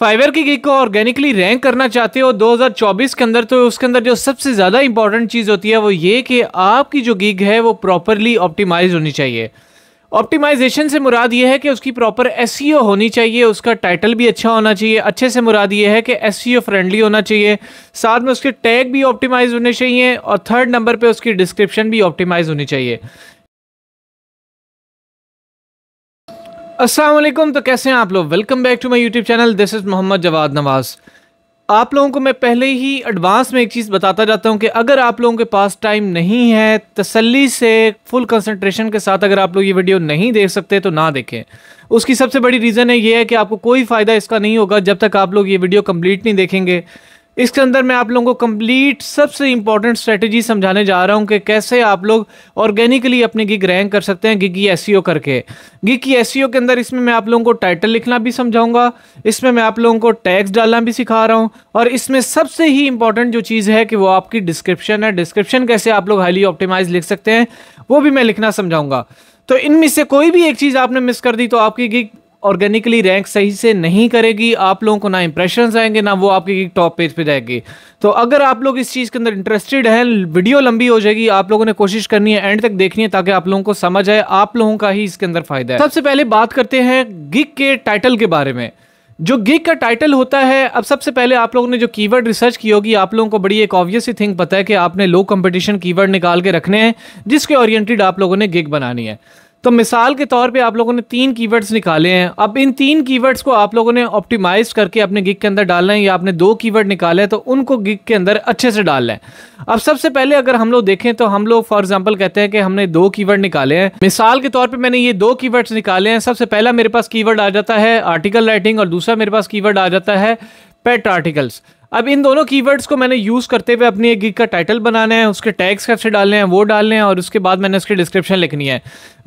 fibre की gig को organically rank करना चाहते हो 2024 के अंदर तो उसके अंदर जो सबसे ज़्यादा इंपॉर्टेंट चीज़ होती है वो ये कि आपकी जो गिग है वो प्रॉपरली ऑप्टिमाइज होनी चाहिए ऑप्टिमाइजेशन से मुराद ये है कि उसकी प्रॉपर एस e होनी चाहिए उसका टाइटल भी अच्छा होना चाहिए अच्छे से मुराद ये है कि एस फ्रेंडली e होना चाहिए साथ में उसके टैग भी ऑप्टिमाइज होने चाहिए और थर्ड नंबर पर उसकी डिस्क्रिप्शन भी ऑप्टिमाइज होनी चाहिए असलम तो कैसे हैं आप लोग welcome back to my YouTube channel this is Mohammad Jawad Nawaz आप लोगों को मैं पहले ही एडवांस में एक चीज़ बताता जाता हूं कि अगर आप लोगों के पास टाइम नहीं है तसल्ली से फुल कंसंट्रेशन के साथ अगर आप लोग ये वीडियो नहीं देख सकते तो ना देखें उसकी सबसे बड़ी रीज़न है ये है कि आपको कोई फ़ायदा इसका नहीं होगा जब तक आप लोग ये वीडियो कम्प्लीट नहीं देखेंगे इसके अंदर मैं आप लोगों को कंप्लीट सबसे इंपॉर्टेंट स्ट्रेटजी समझाने जा रहा हूँ कि कैसे आप लोग ऑर्गेनिकली अपने गिग रैंक कर सकते हैं गिग एस e करके गिग की एस के अंदर इसमें मैं आप लोगों को टाइटल लिखना भी समझाऊंगा इसमें मैं आप लोगों को टैक्स डालना भी सिखा रहा हूँ और इसमें सबसे ही इंपॉर्टेंट जो चीज़ है कि वो आपकी डिस्क्रिप्शन है डिस्क्रिप्शन कैसे आप लोग हाईली ऑप्टिमाइज लिख सकते हैं वो भी मैं लिखना समझाऊंगा तो इनमें से कोई भी एक चीज़ आपने मिस कर दी तो आपकी गिग ऑर्गेनिकली रैंक सही से नहीं करेगी आप लोगों को ना इंप्रेशन आएंगे ना वो आपके टॉप पेज पे जाएगी तो अगर आप लोग इस चीज़ के अंदर इंटरेस्टेड हैं वीडियो लंबी हो जाएगी आप लोगों ने कोशिश करनी है एंड तक देखनी है ताकि आप लोगों को समझ आए आप लोगों का ही इसके अंदर फ़ायदा है सबसे पहले बात करते हैं गिग के टाइटल के बारे में जो गिग का टाइटल होता है अब सबसे पहले आप लोगों ने जो कीवर्ड रिसर्च की होगी आप लोगों को बड़ी एक ऑब्वियस ही थिंग पता है कि आपने लो कंपटीशन कीवर्ड निकाल के रखने हैं जिसके ओरिएंटेड आप लोगों ने गिग बनानी है तो मिसाल के तौर पे आप लोगों ने तीन कीवर्ड्स निकाले हैं अब इन तीन कीवर्ड्स को आप लोगों ने ऑप्टिमाइज करके अपने गिग के अंदर डालना है या आपने दो कीवर्ड निकाले हैं तो उनको गिग के अंदर अच्छे से डालना है अब सबसे पहले अगर हम लोग देखें तो हम लोग फॉर एग्जाम्पल कहते हैं कि हमने दो कीवर्ड निकाले हैं मिसाल के तौर पर मैंने ये दो की निकाले हैं सबसे पहला मेरे पास की आ जाता है आर्टिकल राइटिंग और दूसरा मेरे पास की आ जाता है पेट आर्टिकल्स अब इन दोनों कीवर्ड्स को मैंने यूज़ करते हुए अपनी एक गिग का टाइटल बनाना है उसके टैग्स कैसे डालने हैं वो डालने हैं और उसके बाद मैंने उसकी डिस्क्रिप्शन लिखनी है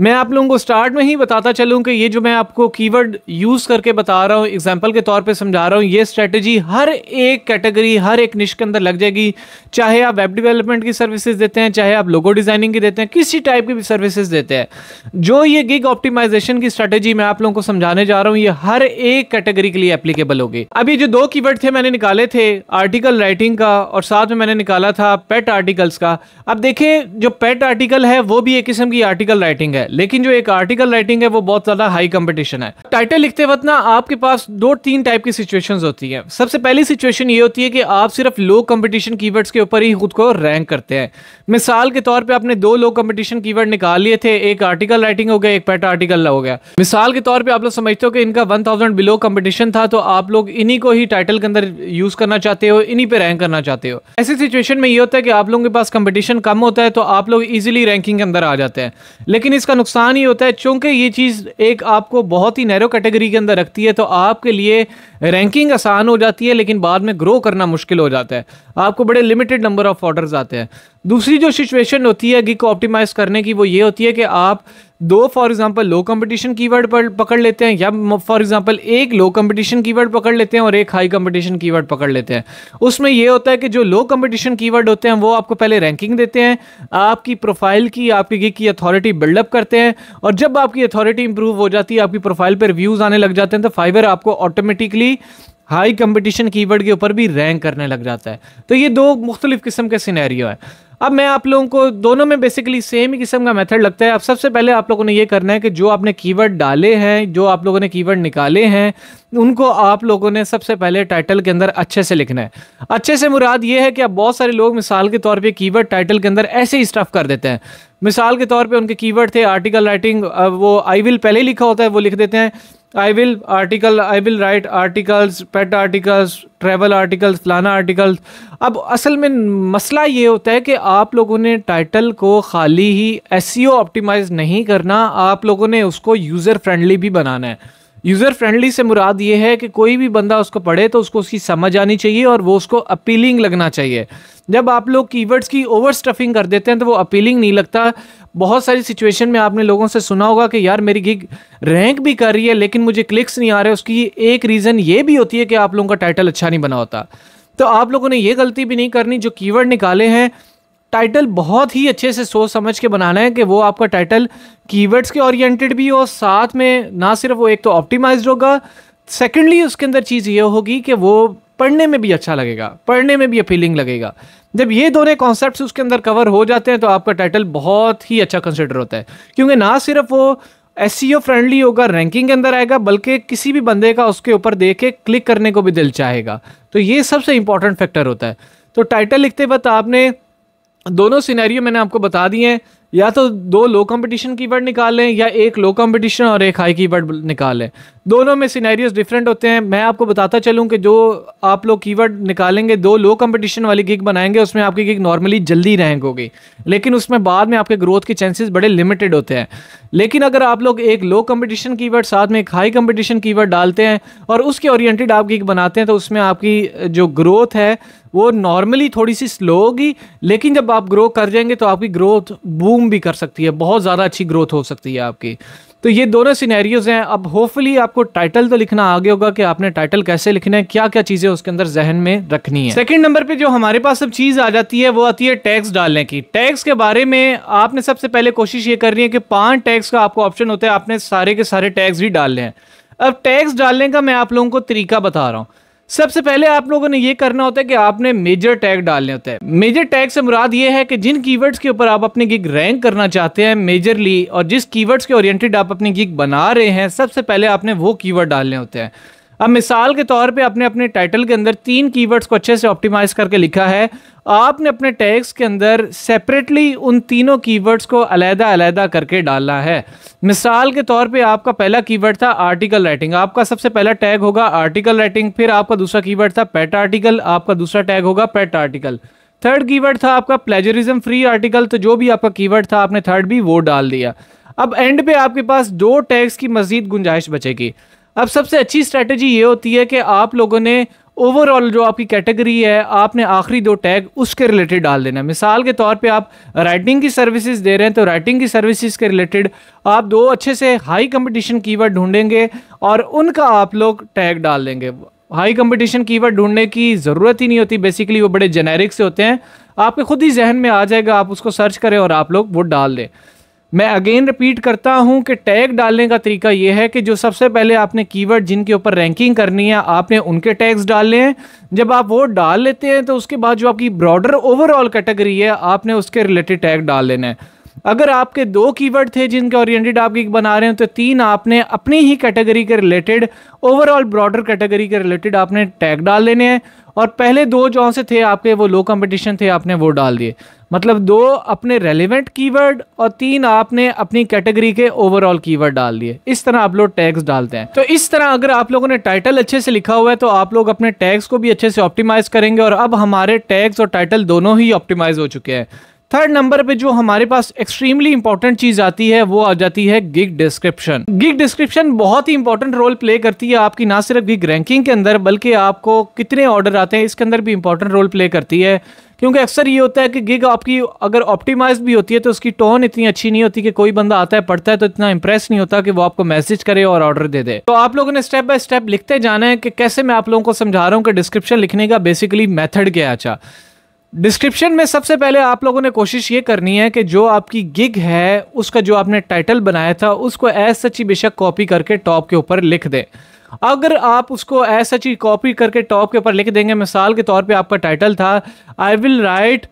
मैं आप लोगों को स्टार्ट में ही बताता चलूँ कि ये जो मैं आपको कीवर्ड यूज़ करके बता रहा हूँ एग्जाम्पल के तौर पर समझा रहा हूँ ये स्ट्रैटेजी हर एक कैटेगरी हर एक निश के अंदर लग जाएगी चाहे आप वेब डिवेलपमेंट की सर्विसेज देते हैं चाहे आप लोगो डिज़ाइनिंग की देते हैं किसी टाइप की भी सर्विसेज देते हैं जो ये गिग ऑप्टिमाइजेशन की स्ट्रैटेजी मैं आप लोगों को समझाने जा रहा हूँ ये हर एक कैटेगरी के लिए एप्लीकेबल होगी अभी जो दो कीवर्ड थे मैंने निकाले थे आर्टिकल राइटिंग का और साथ में मैंने निकाला था पेट आर्टिकल्स का अब देखिए जो पेट आर्टिकल है वो भी एक किस्म की आर्टिकल राइटिंग है लेकिन जो एक आर्टिकल राइटिंग है वो बहुत ज़्यादा हाई कंपटीशन है टाइटल लिखते वक्त ना आपके पास दो तीन टाइप की सिचुएशन होती है सबसे पहली सिचुएशन ये होती है कि आप सिर्फ लो कंपटीशन की के ऊपर ही खुद को रैंक करते हैं मिसाल के तौर पर आपने दो लो कंपटीशन की निकाल लिए थे एक आर्टिकल राइटिंग हो गया एक पेट आर्टिकल हो गया मिसाल के तौर पर आप लोग समझते हो कि इनका वन बिलो कंपटीशन था तो आप लोग इन्हीं को ही टाइटल के अंदर यूज़ करना चाहते हो इन्हीं पे रैंक करना चाहते हो ऐसी सिचुएशन में ये होता है कि आप लोगों के पास कंपटीशन कम होता है तो आप लोग इजीली रैंकिंग के अंदर आ जाते हैं लेकिन इसका नुकसान ही होता है क्योंकि ये चीज़ एक आपको बहुत ही नैरो कैटेगरी के अंदर रखती है तो आपके लिए रैंकिंग आसान हो जाती है लेकिन बाद में ग्रो करना मुश्किल हो जाता है आपको बड़े लिमिटेड नंबर ऑफ ऑर्डर आते हैं दूसरी जो सिचुएशन होती है गिग को ऑप्टिमाइज़ करने की वो ये होती है कि आप दो for example low competition keyword पर पकड़ लेते हैं या फॉर एग्जांपल एक लो कंपटीशन कीवर्ड पकड़ लेते हैं और एक हाई कंपटीशन कीवर्ड पकड़ लेते हैं उसमें ये होता है कि जो लो कंपटीशन कीवर्ड होते हैं वो आपको पहले रैंकिंग देते हैं आपकी प्रोफाइल की आपकी गिग की अथॉरिटी बिल्डअप करते हैं और जब आपकी अथॉरिटी इंप्रूव हो जाती है आपकी प्रोफाइल पर व्यूज़ आने लग जाते हैं तो फाइवर आपको ऑटोमेटिकली हाई कंपटीशन कीवर्ड के ऊपर भी रैंक करने लग जाता है तो ये दो मुख्तलिफ किस्म के सिनेरियो है अब मैं आप लोगों को दोनों में बेसिकली सेम ही किस्म का मेथड लगता है अब सबसे पहले आप लोगों ने ये करना है कि जो आपने कीवर्ड डाले हैं जो आप लोगों ने कीवर्ड निकाले हैं उनको आप लोगों ने सबसे पहले टाइटल के अंदर अच्छे से लिखना है अच्छे से मुराद ये है कि अब बहुत सारे लोग मिसाल के तौर पर कीवर्ड टाइटल के अंदर ऐसे ही स्टफ़ कर देते हैं मिसाल के तौर पर उनके कीवर्ड थे आर्टिकल राइटिंग वो आई विल पहले लिखा होता है वो लिख देते हैं I will article I will write articles pet articles travel articles फलाना आर्टिकल्स अब असल में मसला ये होता है कि आप लोगों ने टाइटल को खाली ही एस ऑप्टिमाइज़ e नहीं करना आप लोगों ने उसको यूज़र फ्रेंडली भी बनाना है यूज़र फ्रेंडली से मुराद ये है कि कोई भी बंदा उसको पढ़े तो उसको उसकी समझ आनी चाहिए और वो उसको अपीलिंग लगना चाहिए जब आप लोग कीवर्ड्स की ओवर स्टफिंग कर देते हैं तो वो अपीलिंग नहीं लगता बहुत सारी सिचुएशन में आपने लोगों से सुना होगा कि यार मेरी गिग रैंक भी कर रही है लेकिन मुझे क्लिक्स नहीं आ रहे उसकी एक रीज़न ये भी होती है कि आप लोगों का टाइटल अच्छा नहीं बना होता तो आप लोगों ने ये गलती भी नहीं करनी जो कीवर्ड निकाले हैं टाइटल बहुत ही अच्छे से सोच समझ के बनाना है कि वो आपका टाइटल कीवर्ड्स के ओरिएंटेड भी हो साथ में ना सिर्फ वो एक तो ऑप्टिमाइज्ड होगा सेकेंडली उसके अंदर चीज़ ये होगी कि वो पढ़ने में भी अच्छा लगेगा पढ़ने में भी अपीलिंग लगेगा जब ये दोनों कॉन्सेप्ट उसके अंदर कवर हो जाते हैं तो आपका टाइटल बहुत ही अच्छा कंसिडर होता है क्योंकि ना सिर्फ वो एस फ्रेंडली e होगा रैंकिंग के अंदर आएगा बल्कि किसी भी बंदे का उसके ऊपर देख के क्लिक करने को भी दिल चाहेगा तो ये सबसे इंपॉर्टेंट फैक्टर होता है तो टाइटल लिखते वक्त आपने दोनों सिनेरियो मैंने आपको बता दिए हैं या तो दो लो कंपटीशन कीवर्ड लें या एक लो कंपटीशन और एक हाई कीवर्ड लें दोनों में सीनारीज डिफरेंट होते हैं मैं आपको बताता चलूँ कि जो आप लोग कीवर्ड निकालेंगे दो लो कंपटीशन वाली गिग बनाएंगे उसमें आपकी गिग नॉर्मली जल्दी रैंक होगी लेकिन उसमें बाद में आपके ग्रोथ के चांसेस बड़े लिमिटेड होते हैं लेकिन अगर आप लोग एक लो कंपटीशन कीवर्ड साथ में एक हाई कंपटीशन कीवर्ड डालते हैं और उसके ओरिएंटेड आप गिग बनाते हैं तो उसमें आपकी जो ग्रोथ है वो नॉर्मली थोड़ी सी स्लो होगी लेकिन जब आप ग्रो कर जाएंगे तो आपकी ग्रोथ बूम भी कर सकती है बहुत ज़्यादा अच्छी ग्रोथ हो सकती है आपकी तो ये दोनों सिनेरियोज हैं अब होपफुली आपको टाइटल तो लिखना आगे होगा कि आपने टाइटल कैसे लिखना है क्या क्या चीज़ें उसके अंदर जहन में रखनी है सेकंड नंबर पे जो हमारे पास अब चीज़ आ जाती है वो आती है टैक्स डालने की टैक्स के बारे में आपने सबसे पहले कोशिश ये करनी है कि पांच टैक्स का आपको ऑप्शन होता है आपने सारे के सारे टैक्स भी डालने हैं अब टैक्स डालने का मैं आप लोगों को तरीका बता रहा हूँ सबसे पहले आप लोगों ने ये करना होता है कि आपने मेजर टैग डालने होते हैं मेजर टैग से मुराद ये है कि जिन कीवर्ड्स के ऊपर आप अपनी गिग रैंक करना चाहते हैं मेजरली और जिस कीवर्ड्स के ओरिएंटेड आप अपनी गिग बना रहे हैं सबसे पहले आपने वो कीवर्ड डालने होते हैं अब मिसाल के तौर पे आपने अपने टाइटल के अंदर तीन कीवर्ड्स को अच्छे से ऑप्टिमाइज करके लिखा है आपने अपने टैग्स के अंदर सेपरेटली उन तीनों कीवर्ड्स को अलहदा अलहदा करके डालना है मिसाल के तौर पे आपका पहला कीवर्ड था आर्टिकल राइटिंग आपका सबसे पहला टैग होगा आर्टिकल राइटिंग फिर आपका दूसरा की था पेट आर्टिकल आपका दूसरा टैग होगा पेट आर्टिकल थर्ड कीवर्ड था आपका प्लेजरिज्म फ्री आर्टिकल तो जो भी आपका कीवर्ड था आपने थर्ड भी वो डाल दिया अब एंड पे आपके पास दो टैग्स की मजीद गुंजाइश बचेगी अब सबसे अच्छी स्ट्रैटेजी ये होती है कि आप लोगों ने ओवरऑल जो आपकी कैटेगरी है आपने आखिरी दो टैग उसके रिलेटेड डाल देना है मिसाल के तौर पे आप राइटिंग की सर्विसेज दे रहे हैं तो राइटिंग की सर्विसेज के रिलेटेड आप दो अच्छे से हाई कंपटीशन कीवर्ड ढूंढेंगे और उनका आप लोग टैग डाल देंगे हाई कंपटीशन कीवर्ड ढूंढने की ज़रूरत ही नहीं होती बेसिकली वो बड़े जेनेरिक से होते हैं आपके खुद ही जहन में आ जाएगा आप उसको सर्च करें और आप लोग वो डाल दें मैं अगेन रिपीट करता हूं कि टैग डालने का तरीका यह है कि जो सबसे पहले आपने कीवर्ड जिनके ऊपर रैंकिंग करनी है आपने उनके टैग्स डालने हैं जब आप वो डाल लेते हैं तो उसके बाद जो आपकी ब्रॉडर ओवरऑल कैटेगरी है आपने उसके रिलेटेड टैग डाल लेना है अगर आपके दो कीवर्ड थे जिनके ओरिएंटेड आप गिग बना रहे हो तो तीन आपने अपनी ही कैटेगरी के रिलेटेड ओवरऑल ब्रॉडर कैटेगरी के रिलेटेड आपने टैग डाल लेने हैं और पहले दो जो से थे आपके वो लो कंपटीशन थे आपने वो डाल दिए मतलब दो अपने रेलिवेंट कीवर्ड और तीन आपने अपनी कैटेगरी के ओवरऑल कीवर्ड डाल दिए इस तरह आप लोग टैग्स डालते हैं तो इस तरह अगर आप लोगों ने टाइटल अच्छे से लिखा हुआ है तो आप लोग अपने टैग्स को भी अच्छे से ऑप्टिमाइज करेंगे और अब हमारे टैग्स और टाइटल दोनों ही ऑप्टिमाइज हो चुके हैं थर्ड नंबर पे जो हमारे पास एक्सट्रीमली इंपॉर्टेंट चीज आती है वो आ जाती है गिग डिस्क्रिप्शन गिग डिस्क्रिप्शन बहुत ही इंपॉर्टेंट रोल प्ले करती है आपकी ना सिर्फ गिग रैंकिंग के अंदर बल्कि आपको कितने ऑर्डर आते हैं इसके अंदर भी इंपॉर्टेंट रोल प्ले करती है क्योंकि अक्सर ये होता है कि गिग आपकी अगर ऑप्टिमाइज भी होती है तो उसकी टोन इतनी अच्छी नहीं होती कि कोई बंदा आता है पढ़ता है तो इतना इंप्रेस नहीं होता कि वो आपको मैसेज करे और ऑर्डर दे दे तो आप लोगों ने स्टेप बाय स्टेप लिखते जाना है कि कैसे मैं आप लोगों को समझा रहा हूँ कि डिस्क्रिप्शन लिखने का बेसिकली मैथड क्या अच्छा डिस्क्रिप्शन में सबसे पहले आप लोगों ने कोशिश ये करनी है कि जो आपकी गिग है उसका जो आपने टाइटल बनाया था उसको एज सची बेशक कॉपी करके टॉप के ऊपर लिख दें अगर आप उसको एज सची कॉपी करके टॉप के ऊपर लिख देंगे मिसाल के तौर पे आपका टाइटल था I will write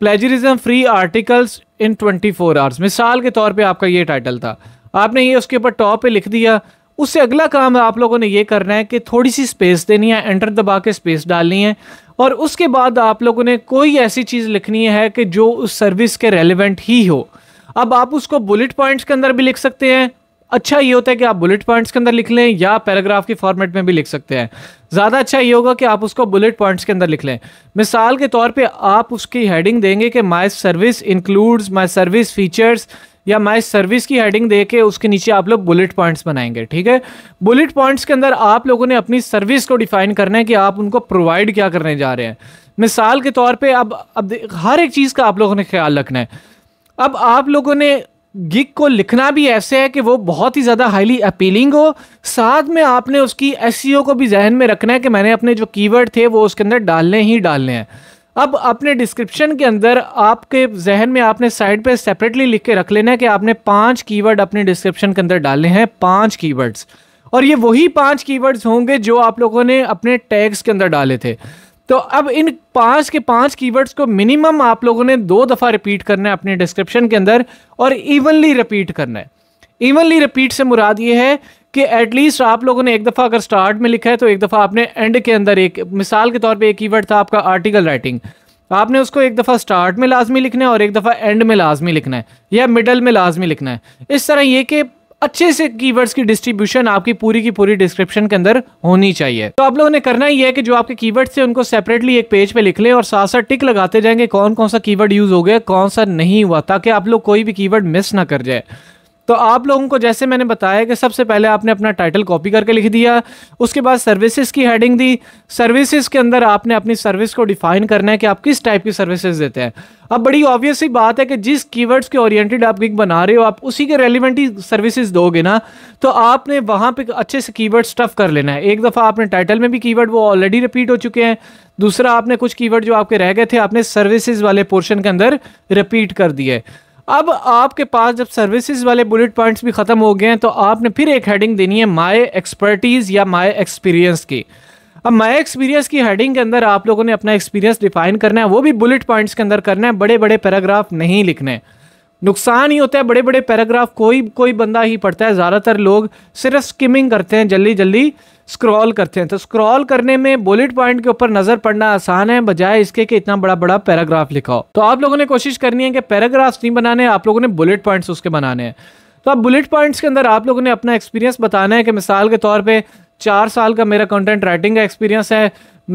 plagiarism free articles in 24 hours मिसाल के तौर पे आपका ये टाइटल था आपने ये उसके ऊपर टॉप पे लिख दिया उससे अगला काम आप लोगों ने ये करना है कि थोड़ी सी स्पेस देनी है एंटर दबा के स्पेस डालनी है और उसके बाद आप लोगों ने कोई ऐसी चीज़ लिखनी है कि जो उस सर्विस के रेलिवेंट ही हो अब आप उसको बुलेट पॉइंट्स के अंदर भी लिख सकते हैं अच्छा ये होता है कि आप बुलेट पॉइंट्स के अंदर लिख लें या पैराग्राफ की फॉर्मेट में भी लिख सकते हैं ज़्यादा अच्छा ये होगा कि आप उसको बुलेट पॉइंट्स के अंदर लिख लें मिसाल के तौर पे आप उसकी हेडिंग देंगे कि my service includes my service features या माई सर्विस की हेडिंग दे के उसके नीचे आप लोग बुलेट पॉइंट्स बनाएंगे ठीक है बुलेट पॉइंट्स के अंदर आप लोगों ने अपनी सर्विस को डिफाइन करना है कि आप उनको प्रोवाइड क्या करने जा रहे हैं मिसाल के तौर पे अब अब हर एक चीज़ का आप लोगों ने ख्याल रखना है अब आप लोगों ने गिग को लिखना भी ऐसे है कि वो बहुत ही ज़्यादा हाईली अपीलिंग हो साथ में आपने उसकी एस e को भी जहन में रखना है कि मैंने अपने जो कीवर्ड थे वो उसके अंदर डालने ही डालने हैं अब अपने डिस्क्रिप्शन के अंदर आपके जहन में आपने साइड पे सेपरेटली लिख के रख लेना है कि आपने पांच कीवर्ड अपने डिस्क्रिप्शन के अंदर डालने हैं पांच कीवर्ड्स और ये वही पांच कीवर्ड्स होंगे जो आप लोगों ने अपने टैग्स के अंदर डाले थे तो अब इन पांच के पांच कीवर्ड्स को मिनिमम आप लोगों ने दो दफ़ा रिपीट करना है अपने डिस्क्रिप्शन के अंदर और इवनली रिपीट करना है इवनली रिपीट से मुराद ये है कि एटलीस्ट आप लोगों ने एक दफ़ा अगर स्टार्ट में लिखा है तो एक दफ़ा आपने एंड के अंदर एक मिसाल के तौर पे एक ईवर्ड था आपका आर्टिकल राइटिंग आपने उसको एक दफ़ा स्टार्ट में लाजमी लिखना है और एक दफ़ा एंड में लाजमी लिखना है या मिडल में लाजमी लिखना है इस तरह ये कि अच्छे से कीवर्ड्स की डिस्ट्रीब्यूशन आपकी पूरी की पूरी डिस्क्रिप्शन के अंदर होनी चाहिए तो आप लोगों ने करना ही है कि जो आपके कीवर्ड्स थे उनको सेपरेटली एक पेज पे लिख लें और साथ साथ टिक लगाते जाएंगे कौन कौन सा कीवर्ड यूज हो गया कौन सा नहीं हुआ ताकि आप लोग कोई भी कीवर्ड मिस ना कर जाए तो आप लोगों को जैसे मैंने बताया कि सबसे पहले आपने अपना टाइटल कॉपी करके लिख दिया उसके बाद सर्विसेज की हेडिंग दी सर्विसेज के अंदर आपने अपनी सर्विस को डिफाइन करना है कि आप किस टाइप की सर्विसेज देते हैं अब बड़ी ऑब्वियस ही बात है कि जिस कीवर्ड्स के ओरिएंटेड आप गिग बना रहे हो आप उसी के रेलिवेंट ही सर्विसेज दोगे ना तो आपने वहाँ पे अच्छे से कीवर्ड स्टफ कर लेना है एक दफ़ा आपने टाइटल में भी कीवर्ड वो ऑलरेडी रिपीट हो चुके हैं दूसरा आपने कुछ कीवर्ड जो आपके रह गए थे आपने सर्विसेज वाले पोर्शन के अंदर रिपीट कर दिए अब आपके पास जब सर्विसेज वाले बुलेट पॉइंट्स भी ख़त्म हो गए हैं तो आपने फिर एक हेडिंग देनी है माय एक्सपर्टीज़ या माय एक्सपीरियंस की अब माय एक्सपीरियंस की हेडिंग के अंदर आप लोगों ने अपना एक्सपीरियंस डिफाइन करना है वो भी बुलेट पॉइंट्स के अंदर करना है बड़े बड़े पैराग्राफ नहीं लिखने नुकसान ही होता है बड़े बड़े पैराग्राफ कोई कोई बंदा ही पढ़ता है ज़्यादातर लोग सिर्फ स्किमिंग करते हैं जल्दी जल्दी स्क्रॉल करते हैं तो स्क्रॉल करने में बुलेट पॉइंट के ऊपर नज़र पड़ना आसान है बजाय इसके कि इतना बड़ा बड़ा पैराग्राफ लिखाओ तो आप लोगों ने कोशिश करनी है कि पैराग्राफ्स नहीं बनाने आप लोगों ने बुलेट पॉइंट्स उसके बनाने हैं तो आप बुलेट पॉइंट्स के अंदर आप लोगों ने अपना एक्सपीरियंस बताना है कि मिसाल के तौर पर चार साल का मेरा कंटेंट राइटिंग का एक्सपीरियंस है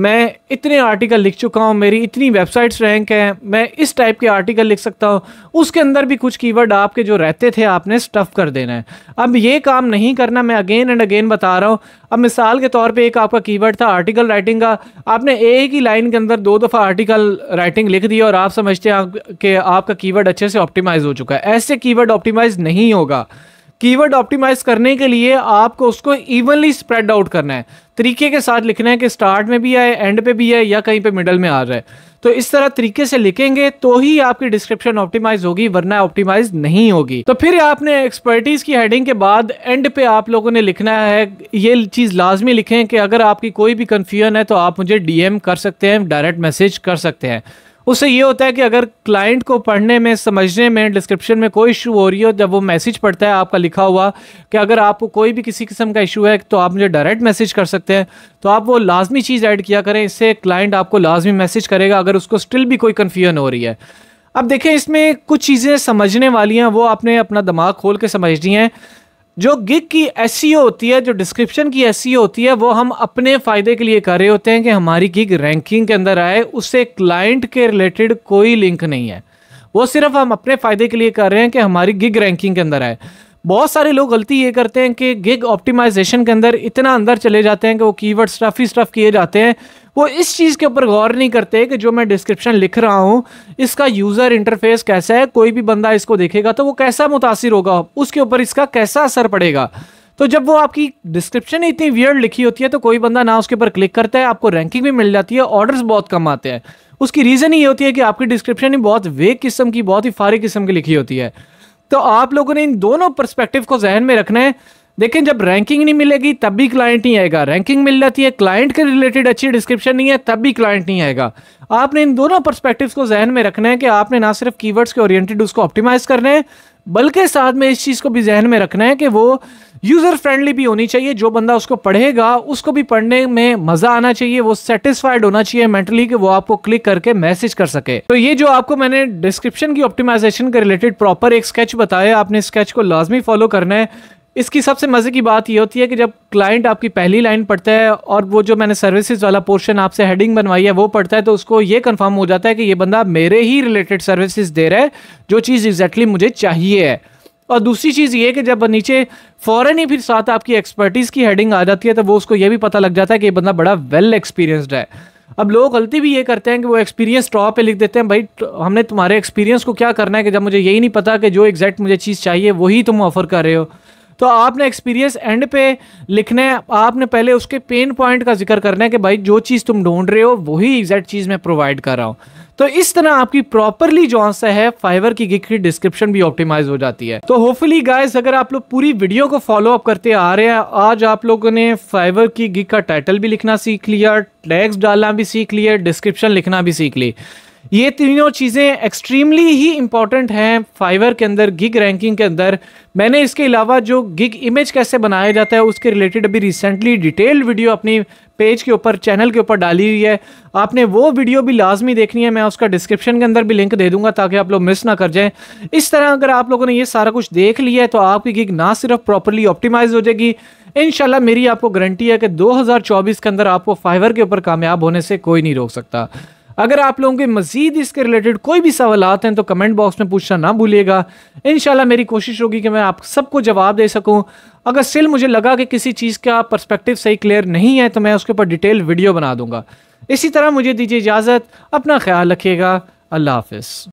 मैं इतने आर्टिकल लिख चुका हूँ मेरी इतनी वेबसाइट्स रैंक हैं मैं इस टाइप के आर्टिकल लिख सकता हूँ उसके अंदर भी कुछ कीवर्ड आपके जो रहते थे आपने स्टफ़ कर देना है अब ये काम नहीं करना मैं अगेन एंड अगेन बता रहा हूँ अब मिसाल के तौर पे एक आपका कीवर्ड था आर्टिकल राइटिंग का आपने एक ही लाइन के अंदर दो दफ़ा आर्टिकल राइटिंग लिख दी और आप समझते हैं कि आपका कीवर्ड अच्छे से ऑप्टिमाइज़ हो चुका है ऐसे कीवर्ड ऑप्टिमाइज़ नहीं होगा कीवर्ड ऑप्टिमाइज करने के लिए आपको उसको इवनली स्प्रेड आउट करना है तरीके के साथ लिखना है कि स्टार्ट में भी आए एंड पे भी आए या कहीं पे मिडल में आ रहा है तो इस तरह तरीके से लिखेंगे तो ही आपकी डिस्क्रिप्शन ऑप्टिमाइज होगी वरना ऑप्टिमाइज नहीं होगी तो फिर आपने एक्सपर्टीज की हेडिंग के बाद एंड पे आप लोगों ने लिखना है ये चीज़ लाजमी लिखें कि अगर आपकी कोई भी कंफ्यूजन है तो आप मुझे डीएम कर सकते हैं डायरेक्ट मैसेज कर सकते हैं उससे ये होता है कि अगर क्लाइंट को पढ़ने में समझने में डिस्क्रिप्शन में कोई इशू हो रही हो जब वो मैसेज पढ़ता है आपका लिखा हुआ कि अगर आपको कोई भी किसी किस्म का इशू है तो आप मुझे डायरेक्ट मैसेज कर सकते हैं तो आप वो लाजमी चीज़ ऐड किया करें इससे क्लाइंट आपको लाजमी मैसेज करेगा अगर उसको स्टिल भी कोई कन्फ्यूजन हो रही है अब देखें इसमें कुछ चीज़ें समझने वाली हैं वो आपने अपना दिमाग खोल के समझनी हैं जो गिग की एस e होती है जो डिस्क्रिप्शन की एस e होती है वो हम अपने फ़ायदे के लिए कर रहे होते हैं कि हमारी गिग रैंकिंग के अंदर आए उससे क्लाइंट के रिलेटेड कोई लिंक नहीं है वो सिर्फ हम अपने फ़ायदे के लिए कर रहे हैं कि हमारी गिग रैंकिंग के अंदर आए बहुत सारे लोग गलती ये करते हैं कि गिग ऑप्टिमाइजेशन के अंदर इतना अंदर चले जाते हैं कि वो कीवर्ड स्टफ ही स्टफ किए जाते हैं वो इस चीज़ के ऊपर गौर नहीं करते कि जो मैं डिस्क्रिप्शन लिख रहा हूँ इसका यूज़र इंटरफेस कैसा है कोई भी बंदा इसको देखेगा तो वो कैसा मुतासर होगा उसके ऊपर इसका कैसा असर पड़ेगा तो जब वो आपकी डिस्क्रिप्शन ही इतनी वियर्ड लिखी होती है तो कोई बंदा ना उसके ऊपर क्लिक करता है आपको रैंकिंग भी मिल जाती है ऑर्डर्स बहुत कम आते हैं उसकी रीज़न ये होती है कि आपकी डिस्क्रिप्शन ही बहुत वेग किस्म की बहुत ही फारी किस्म की लिखी होती है तो आप लोगों ने इन दोनों परस्पेक्टिव को जहन में रखना है देखें जब रैंकिंग नहीं मिलेगी तब भी क्लाइंट नहीं आएगा रैंकिंग मिल जाती है क्लाइंट के रिलेटेड अच्छी डिस्क्रिप्शन नहीं है तब भी क्लाइंट नहीं आएगा आपने इन दोनों पर्सपेक्टिव्स को जहन में रखना है कि आपने ना सिर्फ कीवर्ड्स के ओरिएंटेड उसको ऑप्टिमाइज करना है बल्कि साथ में इस चीज़ को भी जहन में रखना है कि वो यूज़र फ्रेंडली भी होनी चाहिए जो बंदा उसको पढ़ेगा उसको भी पढ़ने में मज़ा आना चाहिए वो सेटिस्फाइड होना चाहिए मेंटली कि वो आपको क्लिक करके मैसेज कर सके तो ये जो आपको मैंने डिस्क्रिप्शन की ऑप्टिमाइजेशन के रिलेटेड प्रॉपर एक स्केच बताया आपने स्केच को लाजमी फॉलो करना है इसकी सबसे मज़े की बात यह होती है कि जब क्लाइंट आपकी पहली लाइन पढ़ता है और वो जो मैंने सर्विसेज वाला पोर्शन आपसे हेडिंग बनवाई है वो पढ़ता है तो उसको ये कंफर्म हो जाता है कि ये बंदा मेरे ही रिलेटेड सर्विसेज दे रहा है जो चीज़ एग्जैक्टली exactly मुझे चाहिए है और दूसरी चीज़ ये कि जब नीचे फ़ौरन ही फिर साथ आपकी एक्सपर्टीज़ की हेडिंग आ जाती है तो वो उसको ये भी पता लग जाता है कि ये बंदा बड़ा वेल एक्सपीरियंसड है अब लोग गलती भी ये करते हैं कि वो एक्सपीरियंस टॉप पे लिख देते हैं भाई तो हमने तुम्हारे एक्सपीरियंस को क्या करना है कि जब मुझे यही नहीं पता कि जो एग्जैक्ट मुझे चीज़ चाहिए वही तुम ऑफ़र कर रहे हो तो आपने एक्सपीरियंस एंड पे लिखना है आपने पहले उसके पेन पॉइंट का जिक्र करना है कि भाई जो चीज़ तुम ढूंढ रहे हो वही एग्जैक्ट चीज़ मैं प्रोवाइड कर रहा हूँ तो इस तरह आपकी प्रॉपरली जो आंसर है फाइवर की गिग की डिस्क्रिप्शन भी ऑप्टिमाइज हो जाती है तो होपफुली गाइस अगर आप लोग पूरी वीडियो को फॉलो अप करते आ रहे हैं आज आप लोगों ने फाइवर की गिग का टाइटल भी लिखना सीख लिया टैग्स डालना भी सीख लिया डिस्क्रिप्शन लिखना भी सीख ली ये तीनों चीज़ें एक्सट्रीमली ही इम्पॉर्टेंट हैं फाइवर के अंदर गिग रैंकिंग के अंदर मैंने इसके अलावा जो गिग इमेज कैसे बनाया जाता है उसके रिलेटेड अभी रिसेंटली डिटेल्ड वीडियो अपनी पेज के ऊपर चैनल के ऊपर डाली हुई है आपने वो वीडियो भी लाजमी देखनी है मैं उसका डिस्क्रिप्शन के अंदर भी लिंक दे दूंगा ताकि आप लोग मिस ना कर जाएं इस तरह अगर आप लोगों ने ये सारा कुछ देख लिया है तो आपकी गिग ना सिर्फ प्रॉपरली ऑप्टिमाइज हो जाएगी इन मेरी आपको गारंटी है कि दो के अंदर आपको फाइवर के ऊपर कामयाब होने से कोई नहीं रोक सकता अगर आप लोगों के मजीद इसके रिलेटेड कोई भी सवाल हैं तो कमेंट बॉक्स में पूछना ना भूलिएगा इन मेरी कोशिश होगी कि मैं आप सबको जवाब दे सकूँ अगर स्टिल मुझे लगा कि किसी चीज़ का पर्सपेक्टिव सही क्लियर नहीं है तो मैं उसके ऊपर डिटेल वीडियो बना दूंगा इसी तरह मुझे दीजिए इजाज़त अपना ख्याल रखिएगा अल्लाह हाफ